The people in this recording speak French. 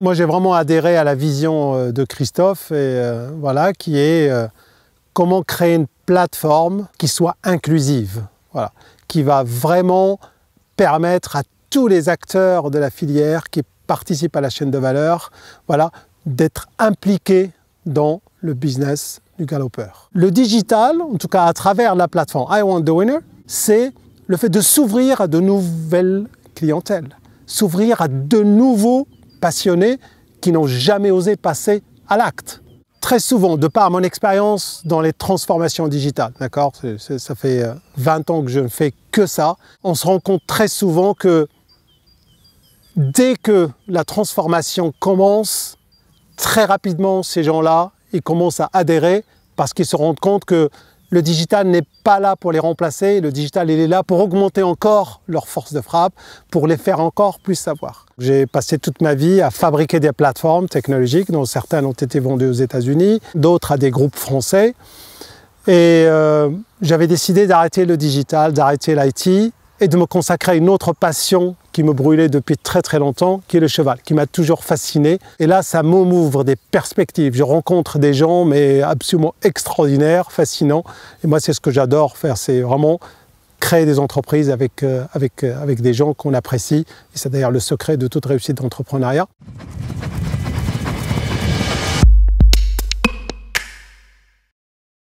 Moi, j'ai vraiment adhéré à la vision euh, de Christophe, et, euh, voilà, qui est euh, comment créer une plateforme qui soit inclusive, voilà, qui va vraiment permettre à tous les acteurs de la filière qui participent à la chaîne de valeur voilà, d'être impliqués dans le business du galopeur. Le digital, en tout cas à travers la plateforme I Want the Winner, c'est le fait de s'ouvrir à de nouvelles clientèles, s'ouvrir à de nouveaux passionnés qui n'ont jamais osé passer à l'acte. Très souvent, de par mon expérience dans les transformations digitales, d'accord Ça fait 20 euh, ans que je ne fais que ça. On se rend compte très souvent que dès que la transformation commence, très rapidement, ces gens-là, ils commencent à adhérer parce qu'ils se rendent compte que le digital n'est pas là pour les remplacer, le digital il est là pour augmenter encore leur force de frappe, pour les faire encore plus savoir. J'ai passé toute ma vie à fabriquer des plateformes technologiques dont certaines ont été vendues aux États-Unis, d'autres à des groupes français. Et euh, j'avais décidé d'arrêter le digital, d'arrêter l'IT et de me consacrer à une autre passion qui me brûlait depuis très très longtemps, qui est le cheval, qui m'a toujours fasciné. Et là, ça m'ouvre des perspectives. Je rencontre des gens, mais absolument extraordinaires, fascinants. Et moi, c'est ce que j'adore faire, c'est vraiment créer des entreprises avec, euh, avec, euh, avec des gens qu'on apprécie. Et c'est d'ailleurs le secret de toute réussite d'entrepreneuriat.